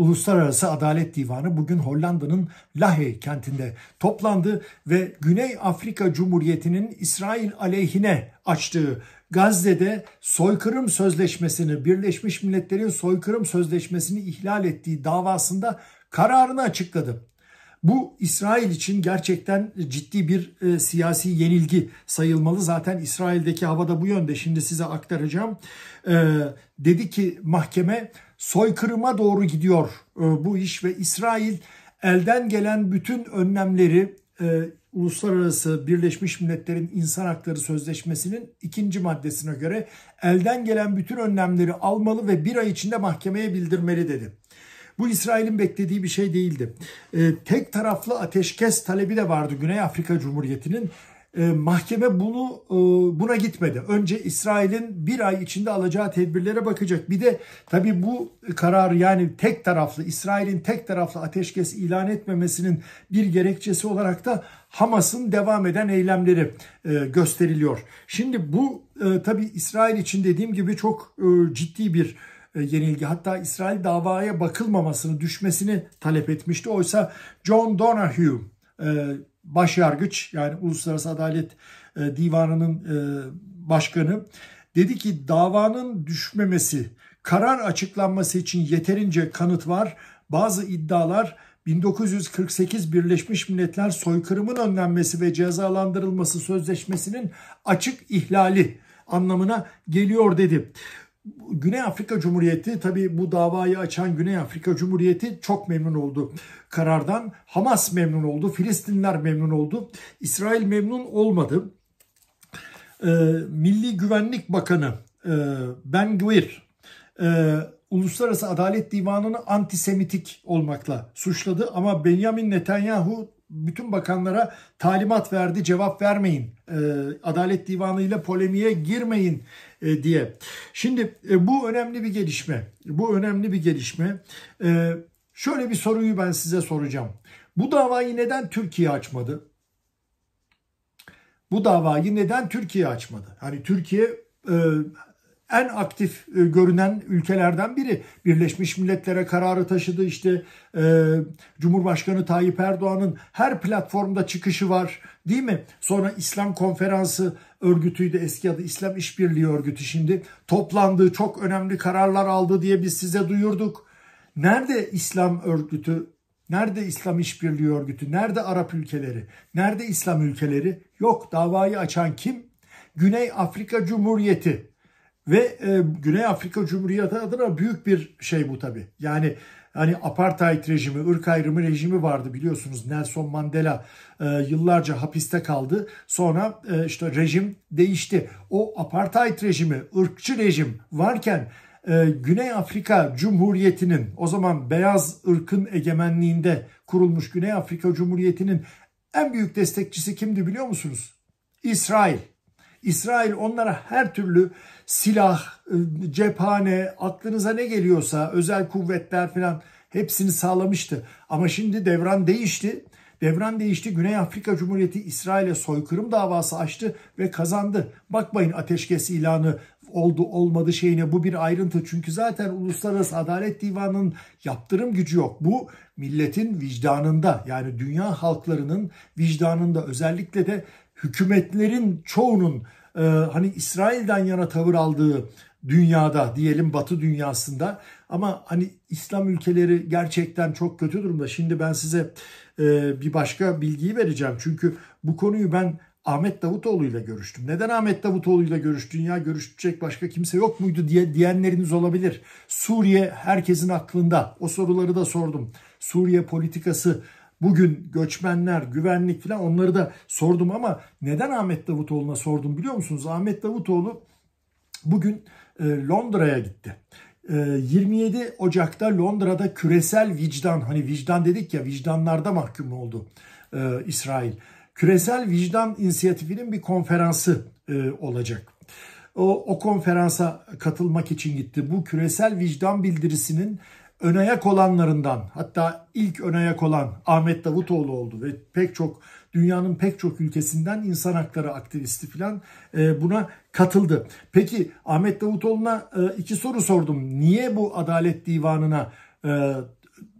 Uluslararası Adalet Divanı bugün Hollanda'nın Lahey kentinde toplandı ve Güney Afrika Cumhuriyeti'nin İsrail aleyhine açtığı Gazze'de soykırım sözleşmesini Birleşmiş Milletler'in soykırım sözleşmesini ihlal ettiği davasında kararını açıkladı. Bu İsrail için gerçekten ciddi bir e, siyasi yenilgi sayılmalı. Zaten İsrail'deki havada bu yönde şimdi size aktaracağım. E, dedi ki mahkeme soykırıma doğru gidiyor e, bu iş ve İsrail elden gelen bütün önlemleri e, Uluslararası Birleşmiş Milletler'in İnsan Hakları Sözleşmesi'nin ikinci maddesine göre elden gelen bütün önlemleri almalı ve bir ay içinde mahkemeye bildirmeli dedi. Bu İsrail'in beklediği bir şey değildi. Ee, tek taraflı ateşkes talebi de vardı Güney Afrika Cumhuriyeti'nin. Ee, mahkeme bunu e, buna gitmedi. Önce İsrail'in bir ay içinde alacağı tedbirlere bakacak. Bir de tabii bu karar yani tek taraflı İsrail'in tek taraflı ateşkes ilan etmemesinin bir gerekçesi olarak da Hamas'ın devam eden eylemleri e, gösteriliyor. Şimdi bu e, tabii İsrail için dediğim gibi çok e, ciddi bir yenilgi. Hatta İsrail davaya bakılmamasını, düşmesini talep etmişti. Oysa John Donahue Baş yargıç yani Uluslararası Adalet e, Divanı'nın e, başkanı dedi ki davanın düşmemesi, karar açıklanması için yeterince kanıt var. Bazı iddialar 1948 Birleşmiş Milletler soykırımın önlenmesi ve cezalandırılması sözleşmesinin açık ihlali anlamına geliyor dedi. Güney Afrika Cumhuriyeti tabi bu davayı açan Güney Afrika Cumhuriyeti çok memnun oldu karardan. Hamas memnun oldu, Filistinler memnun oldu, İsrail memnun olmadı. Ee, Milli Güvenlik Bakanı e, Ben Gvir e, Uluslararası Adalet Divanı'nı antisemitik olmakla suçladı ama Benjamin Netanyahu bütün bakanlara talimat verdi cevap vermeyin. E, Adalet Divanı ile polemiğe girmeyin e, diye. Şimdi e, bu önemli bir gelişme. Bu önemli bir gelişme. şöyle bir soruyu ben size soracağım. Bu davayı neden Türkiye açmadı? Bu davayı neden Türkiye açmadı? Hani Türkiye en aktif e, görünen ülkelerden biri. Birleşmiş Milletler'e kararı taşıdı işte e, Cumhurbaşkanı Tayyip Erdoğan'ın her platformda çıkışı var değil mi? Sonra İslam Konferansı örgütüydü eski adı İslam İşbirliği Örgütü şimdi toplandığı çok önemli kararlar aldı diye biz size duyurduk. Nerede İslam örgütü Nerede İslam İşbirliği Örgütü? Nerede Arap ülkeleri? Nerede İslam ülkeleri? Yok davayı açan kim? Güney Afrika Cumhuriyeti. Ve e, Güney Afrika Cumhuriyeti adına büyük bir şey bu tabi. Yani hani apartheid rejimi, ırk ayrımı rejimi vardı biliyorsunuz. Nelson Mandela e, yıllarca hapiste kaldı. Sonra e, işte rejim değişti. O apartheid rejimi, ırkçı rejim varken e, Güney Afrika Cumhuriyeti'nin o zaman beyaz ırkın egemenliğinde kurulmuş Güney Afrika Cumhuriyeti'nin en büyük destekçisi kimdi biliyor musunuz? İsrail. İsrail onlara her türlü silah, e, cephane, aklınıza ne geliyorsa özel kuvvetler falan hepsini sağlamıştı. Ama şimdi devran değişti. Devran değişti. Güney Afrika Cumhuriyeti İsrail'e soykırım davası açtı ve kazandı. Bakmayın ateşkes ilanı oldu olmadı şeyine bu bir ayrıntı. Çünkü zaten Uluslararası Adalet Divanı'nın yaptırım gücü yok. Bu milletin vicdanında yani dünya halklarının vicdanında özellikle de hükümetlerin çoğunun e, hani İsrail'den yana tavır aldığı dünyada diyelim batı dünyasında ama hani İslam ülkeleri gerçekten çok kötü durumda. Şimdi ben size e, bir başka bilgiyi vereceğim çünkü bu konuyu ben Ahmet Davutoğlu ile görüştüm. Neden Ahmet Davutoğlu ile görüştün ya görüşecek başka kimse yok muydu diye diyenleriniz olabilir. Suriye herkesin aklında. O soruları da sordum. Suriye politikası Bugün göçmenler, güvenlik falan onları da sordum ama neden Ahmet Davutoğlu'na sordum biliyor musunuz? Ahmet Davutoğlu bugün e, Londra'ya gitti. 27 e, Ocak'ta Londra'da küresel vicdan hani vicdan dedik ya vicdanlarda mahkum oldu e, İsrail. Küresel Vicdan İnisiyatifinin bir konferansı olacak. O, o konferansa katılmak için gitti. Bu küresel vicdan bildirisinin önayak olanlarından hatta ilk önayak olan Ahmet Davutoğlu oldu ve pek çok dünyanın pek çok ülkesinden insan hakları aktivisti falan e, buna katıldı. Peki Ahmet Davutoğlu'na e, iki soru sordum. Niye bu Adalet Divanı'na e,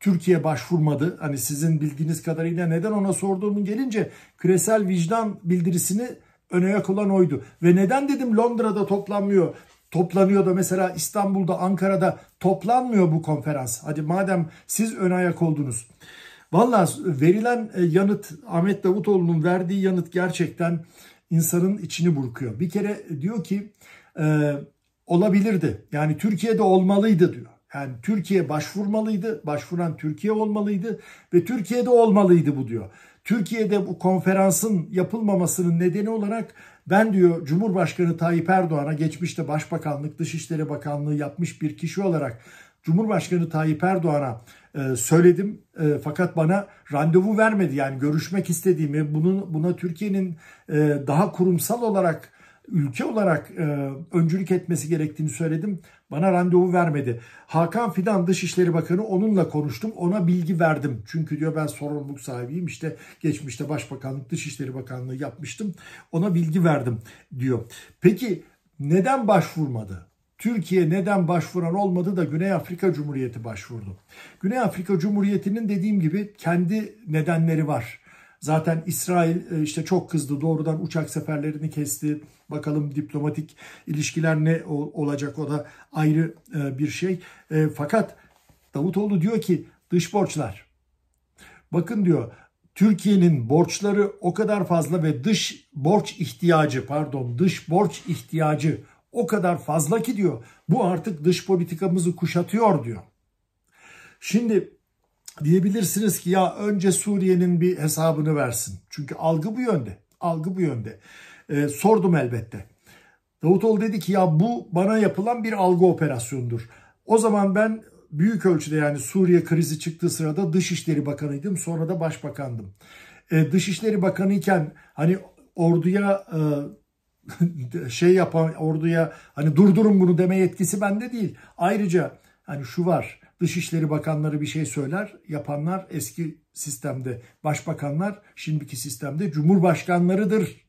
Türkiye başvurmadı? Hani sizin bildiğiniz kadarıyla neden ona sorduğumun gelince küresel vicdan bildirisini öne olan oydu. Ve neden dedim Londra'da toplanmıyor toplanıyor da mesela İstanbul'da, Ankara'da toplanmıyor bu konferans. Hadi madem siz ön ayak oldunuz. Valla verilen e, yanıt Ahmet Davutoğlu'nun verdiği yanıt gerçekten insanın içini burkuyor. Bir kere diyor ki e, olabilirdi yani Türkiye'de olmalıydı diyor. Yani Türkiye başvurmalıydı, başvuran Türkiye olmalıydı ve Türkiye'de olmalıydı bu diyor. Türkiye'de bu konferansın yapılmamasının nedeni olarak ben diyor Cumhurbaşkanı Tayyip Erdoğan'a geçmişte Başbakanlık, Dışişleri Bakanlığı yapmış bir kişi olarak Cumhurbaşkanı Tayyip Erdoğan'a e, söyledim e, fakat bana randevu vermedi. Yani görüşmek istediğimi, bunun buna Türkiye'nin e, daha kurumsal olarak ülke olarak e, öncülük etmesi gerektiğini söyledim. Bana randevu vermedi. Hakan Fidan Dışişleri Bakanı onunla konuştum. Ona bilgi verdim. Çünkü diyor ben sorumluluk sahibiyim. İşte geçmişte Başbakanlık Dışişleri Bakanlığı yapmıştım. Ona bilgi verdim diyor. Peki neden başvurmadı? Türkiye neden başvuran olmadı da Güney Afrika Cumhuriyeti başvurdu. Güney Afrika Cumhuriyeti'nin dediğim gibi kendi nedenleri var. Zaten İsrail e, işte çok kızdı doğrudan uçak seferlerini kesti. Bakalım diplomatik ilişkiler ne olacak o da ayrı e, bir şey. E, fakat Davutoğlu diyor ki dış borçlar. Bakın diyor Türkiye'nin borçları o kadar fazla ve dış borç ihtiyacı pardon dış borç ihtiyacı o kadar fazla ki diyor bu artık dış politikamızı kuşatıyor diyor. Şimdi Diyebilirsiniz ki ya önce Suriye'nin bir hesabını versin. Çünkü algı bu yönde. Algı bu yönde. E, sordum elbette. Davutoğlu dedi ki ya bu bana yapılan bir algı operasyonudur. O zaman ben büyük ölçüde yani Suriye krizi çıktığı sırada Dışişleri Bakanıydım. Sonra da Başbakandım. E, Dışişleri Bakanı iken hani orduya e, şey yapan orduya hani durdurun bunu deme yetkisi bende değil. Ayrıca hani şu var Dışişleri Bakanları bir şey söyler, yapanlar eski sistemde başbakanlar, şimdiki sistemde cumhurbaşkanlarıdır.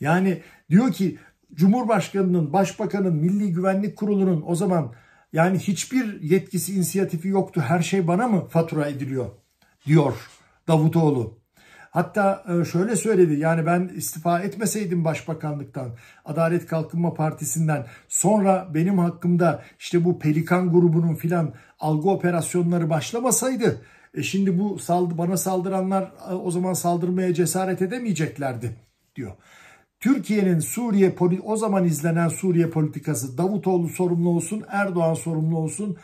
Yani diyor ki Cumhurbaşkanının, Başbakanın, Milli Güvenlik Kurulu'nun o zaman yani hiçbir yetkisi, inisiyatifi yoktu. Her şey bana mı fatura ediliyor? diyor Davutoğlu. Hatta e, şöyle söyledi yani ben istifa etmeseydim başbakanlıktan, Adalet Kalkınma Partisi'nden sonra benim hakkımda işte bu Pelikan grubunun filan algı operasyonları başlamasaydı e şimdi bu saldı, bana saldıranlar e, o zaman saldırmaya cesaret edemeyeceklerdi diyor. Türkiye'nin Suriye o zaman izlenen Suriye politikası Davutoğlu sorumlu olsun, Erdoğan sorumlu olsun.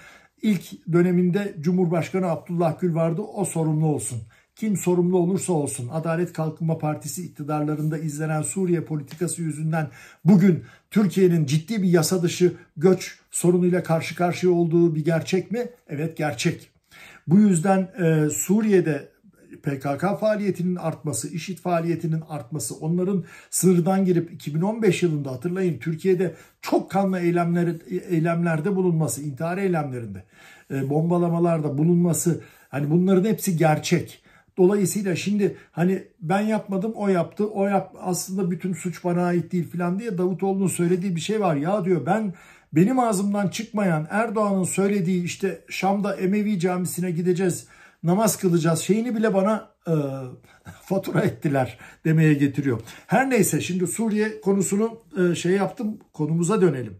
ilk döneminde Cumhurbaşkanı Abdullah Gül vardı o sorumlu olsun. Kim sorumlu olursa olsun Adalet Kalkınma Partisi iktidarlarında izlenen Suriye politikası yüzünden bugün Türkiye'nin ciddi bir yasa dışı göç sorunuyla karşı karşıya olduğu bir gerçek mi? Evet gerçek. Bu yüzden e, Suriye'de PKK faaliyetinin artması, IŞİD faaliyetinin artması, onların sınırdan girip 2015 yılında hatırlayın Türkiye'de çok kanlı eylemler, eylemlerde bulunması, intihar eylemlerinde, e, bombalamalarda bulunması hani bunların hepsi gerçek. Dolayısıyla şimdi hani ben yapmadım o yaptı. O yap aslında bütün suç bana ait değil falan diye Davutoğlu'nun söylediği bir şey var. Ya diyor ben benim ağzımdan çıkmayan Erdoğan'ın söylediği işte Şam'da Emevi camisine gideceğiz namaz kılacağız şeyini bile bana e, fatura ettiler demeye getiriyor. Her neyse şimdi Suriye konusunu e, şey yaptım konumuza dönelim.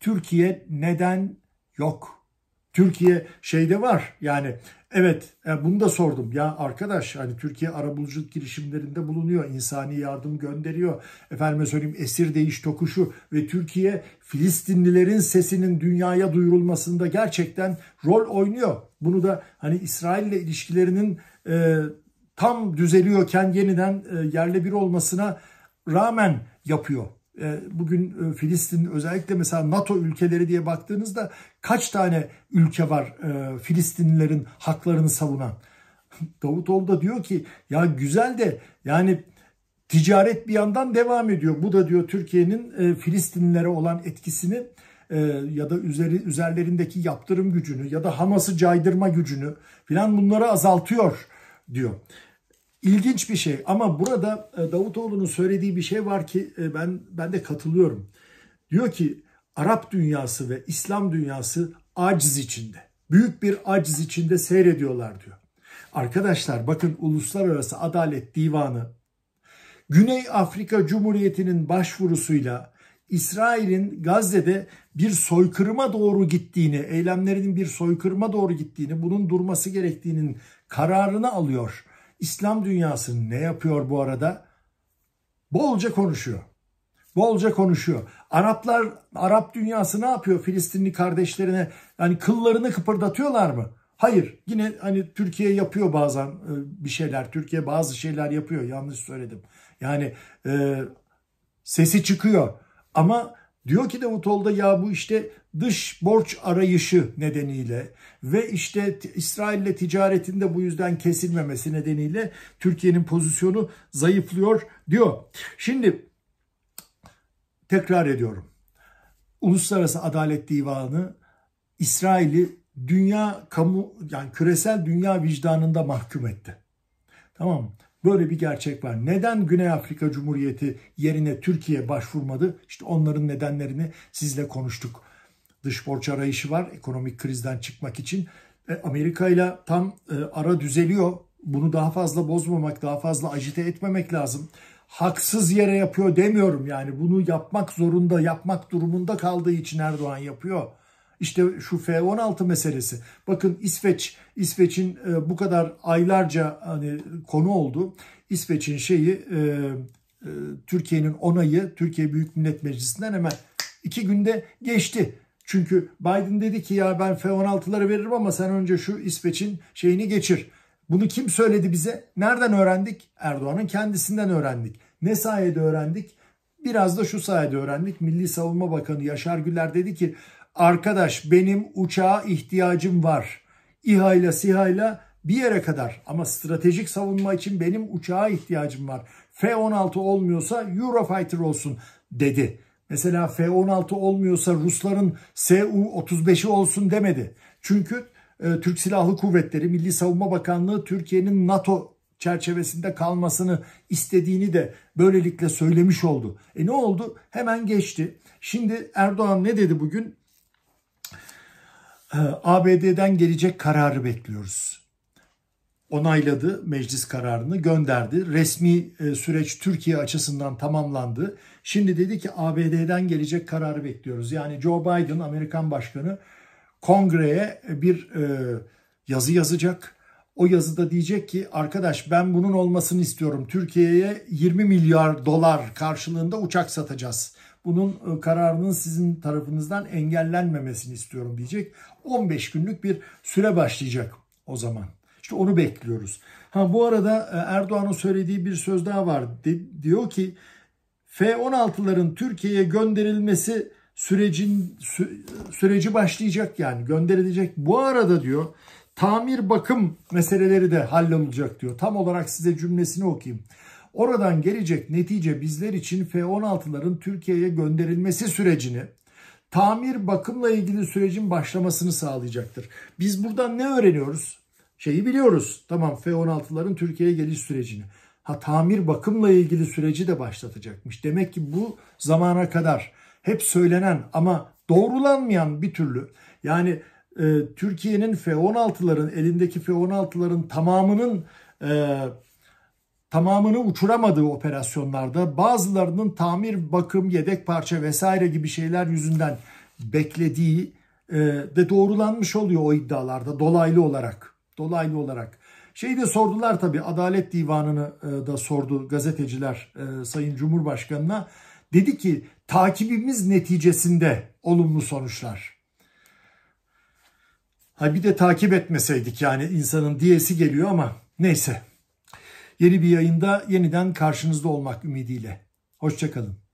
Türkiye neden yok? Türkiye şeyde var yani evet e, bunu da sordum ya arkadaş hani Türkiye arabuluculuk girişimlerinde bulunuyor insani yardım gönderiyor efendime söyleyeyim esir değiş tokuşu ve Türkiye Filistinlilerin sesinin dünyaya duyurulmasında gerçekten rol oynuyor. Bunu da hani İsrail ile ilişkilerinin e, tam düzeliyorken yeniden e, yerle bir olmasına rağmen yapıyor. E, bugün e, Filistin özellikle mesela NATO ülkeleri diye baktığınızda kaç tane ülke var e, Filistinlilerin haklarını savunan? Davutoğlu da diyor ki ya güzel de yani ticaret bir yandan devam ediyor. Bu da diyor Türkiye'nin Filistinlilere olan etkisini ya da üzeri üzerlerindeki yaptırım gücünü ya da Hamas'ı caydırma gücünü filan bunları azaltıyor diyor. İlginç bir şey ama burada e, Davutoğlu'nun söylediği bir şey var ki e, ben ben de katılıyorum. Diyor ki Arap dünyası ve İslam dünyası aciz içinde. Büyük bir aciz içinde seyrediyorlar diyor. Arkadaşlar bakın Uluslararası Adalet Divanı Güney Afrika Cumhuriyeti'nin başvurusuyla İsrail'in Gazze'de bir soykırıma doğru gittiğini, eylemlerinin bir soykırıma doğru gittiğini, bunun durması gerektiğinin kararını alıyor. İslam dünyası ne yapıyor bu arada? Bolca konuşuyor. Bolca konuşuyor. Araplar, Arap dünyası ne yapıyor Filistinli kardeşlerine? Yani kıllarını kıpırdatıyorlar mı? Hayır. Yine hani Türkiye yapıyor bazen e, bir şeyler. Türkiye bazı şeyler yapıyor. Yanlış söyledim. Yani e, sesi çıkıyor. Ama Diyor ki Davut Olda ya bu işte dış borç arayışı nedeniyle ve işte İsrail'le ticaretin de bu yüzden kesilmemesi nedeniyle Türkiye'nin pozisyonu zayıflıyor diyor. Şimdi tekrar ediyorum. Uluslararası Adalet Divanı İsrail'i dünya kamu yani küresel dünya vicdanında mahkum etti. Tamam mı? Böyle bir gerçek var. Neden Güney Afrika Cumhuriyeti yerine Türkiye başvurmadı? İşte onların nedenlerini sizle konuştuk. Dış borç arayışı var ekonomik krizden çıkmak için. Amerika ile tam e, ara düzeliyor. Bunu daha fazla bozmamak, daha fazla acite etmemek lazım. Haksız yere yapıyor demiyorum yani. Bunu yapmak zorunda, yapmak durumunda kaldığı için Erdoğan yapıyor. İşte şu F-16 meselesi. Bakın İsveç, İsveç'in e, bu kadar aylarca hani konu oldu. İsveç'in şeyi e, e, Türkiye'nin onayı Türkiye Büyük Millet Meclisi'nden hemen iki günde geçti. Çünkü Biden dedi ki ya ben F-16'ları veririm ama sen önce şu İsveç'in şeyini geçir. Bunu kim söyledi bize? Nereden öğrendik? Erdoğan'ın kendisinden öğrendik. Ne sayede öğrendik? Biraz da şu sayede öğrendik. Milli Savunma Bakanı Yaşar Güler dedi ki Arkadaş benim uçağa ihtiyacım var. İHA'yla SİHA'yla bir yere kadar ama stratejik savunma için benim uçağa ihtiyacım var. F-16 olmuyorsa Eurofighter olsun dedi. Mesela F-16 olmuyorsa Rusların Su-35'i olsun demedi. Çünkü e, Türk Silahlı Kuvvetleri Milli Savunma Bakanlığı Türkiye'nin NATO çerçevesinde kalmasını istediğini de böylelikle söylemiş oldu. E ne oldu? Hemen geçti. Şimdi Erdoğan ne dedi bugün? Ee, ABD'den gelecek kararı bekliyoruz. Onayladı meclis kararını gönderdi. Resmi e, süreç Türkiye açısından tamamlandı. Şimdi dedi ki ABD'den gelecek kararı bekliyoruz. Yani Joe Biden Amerikan Başkanı kongreye e, bir e, yazı yazacak. O yazıda diyecek ki arkadaş ben bunun olmasını istiyorum. Türkiye'ye 20 milyar dolar karşılığında uçak satacağız bunun e, kararının sizin tarafınızdan engellenmemesini istiyorum diyecek. 15 günlük bir süre başlayacak o zaman. İşte onu bekliyoruz. Ha bu arada e, Erdoğan'ın söylediği bir söz daha var. De, diyor ki F-16'ların Türkiye'ye gönderilmesi sürecin sü, süreci başlayacak yani gönderilecek. Bu arada diyor tamir bakım meseleleri de hallolacak diyor. Tam olarak size cümlesini okuyayım. Oradan gelecek netice bizler için F-16'ların Türkiye'ye gönderilmesi sürecini tamir bakımla ilgili sürecin başlamasını sağlayacaktır. Biz buradan ne öğreniyoruz? Şeyi biliyoruz. Tamam F-16'ların Türkiye'ye geliş sürecini. Ha tamir bakımla ilgili süreci de başlatacakmış. Demek ki bu zamana kadar hep söylenen ama doğrulanmayan bir türlü yani e, Türkiye'nin F-16'ların elindeki F-16'ların tamamının e, tamamını uçuramadığı operasyonlarda bazılarının tamir, bakım, yedek parça vesaire gibi şeyler yüzünden beklediği e, de doğrulanmış oluyor o iddialarda dolaylı olarak. Dolaylı olarak. Şeyi de sordular tabii Adalet Divanı'nı e, da sordu gazeteciler e, Sayın Cumhurbaşkanı'na. Dedi ki takibimiz neticesinde olumlu sonuçlar. Ha bir de takip etmeseydik yani insanın diyesi geliyor ama neyse. Yeni bir yayında yeniden karşınızda olmak ümidiyle. Hoşçakalın.